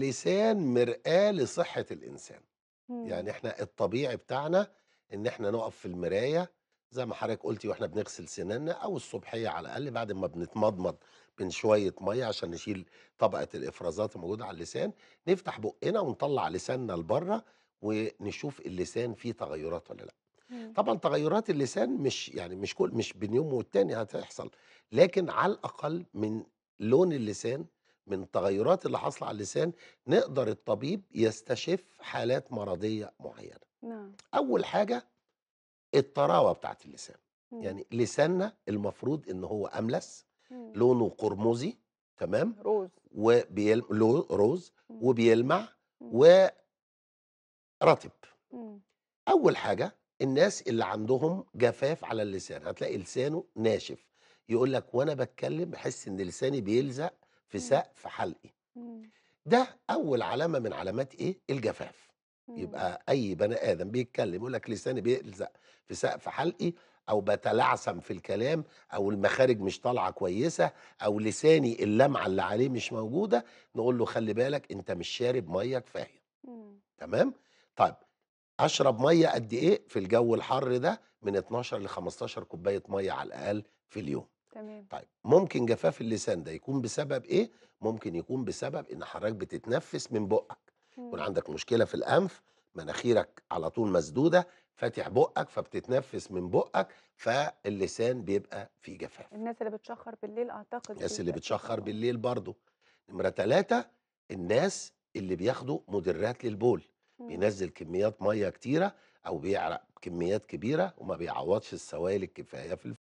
اللسان مرآة لصحة الإنسان مم. يعني احنا الطبيعي بتاعنا ان احنا نقف في المراية زي ما حضرتك قلتي واحنا بنغسل سناننا او الصبحية على الاقل بعد ما بنتمضمض من شوية مية عشان نشيل طبقة الافرازات الموجودة على اللسان نفتح بقنا ونطلع لساننا لبره ونشوف اللسان فيه تغيرات ولا لا إمم. طبعا تغيرات اللسان مش يعني مش كل مش بين يوم والتاني هتحصل لكن على الاقل من لون اللسان من التغيرات اللي حاصله على اللسان نقدر الطبيب يستشف حالات مرضيه معينه نعم. اول حاجه الطراوه بتاعت اللسان مم. يعني لساننا المفروض ان هو املس مم. لونه قرمزي تمام روز وبيلم... لو... روز مم. وبيلمع ورطب اول حاجه الناس اللي عندهم جفاف على اللسان هتلاقي لسانه ناشف يقول لك وانا بتكلم بحس ان لساني بيلزق في سقف حلقي ده اول علامه من علامات ايه الجفاف يبقى اي بني ادم بيتكلم يقول لك لساني بيلزق في سقف حلقي او بتلعثم في الكلام او المخارج مش طالعه كويسه او لساني اللمعه اللي عليه مش موجوده نقول له خلي بالك انت مش شارب ميه كفايه تمام طيب اشرب ميه قد ايه في الجو الحر ده من 12 ل 15 كوبايه ميه على الاقل في اليوم تمام طيب ممكن جفاف اللسان ده يكون بسبب ايه ممكن يكون بسبب ان حضرتك بتتنفس من بقك يكون عندك مشكله في الانف مناخيرك على طول مسدوده فاتح بقك فبتتنفس من بقك فاللسان بيبقى فيه جفاف الناس اللي بتشخر بالليل اعتقد الناس اللي بتشخر بالليل برضه نمره ثلاثة الناس اللي بياخدوا مدرات للبول بينزل كميات ميه كتيره او بيعرق كميات كبيره وما بيعوضش السوائل الكفايه في الفم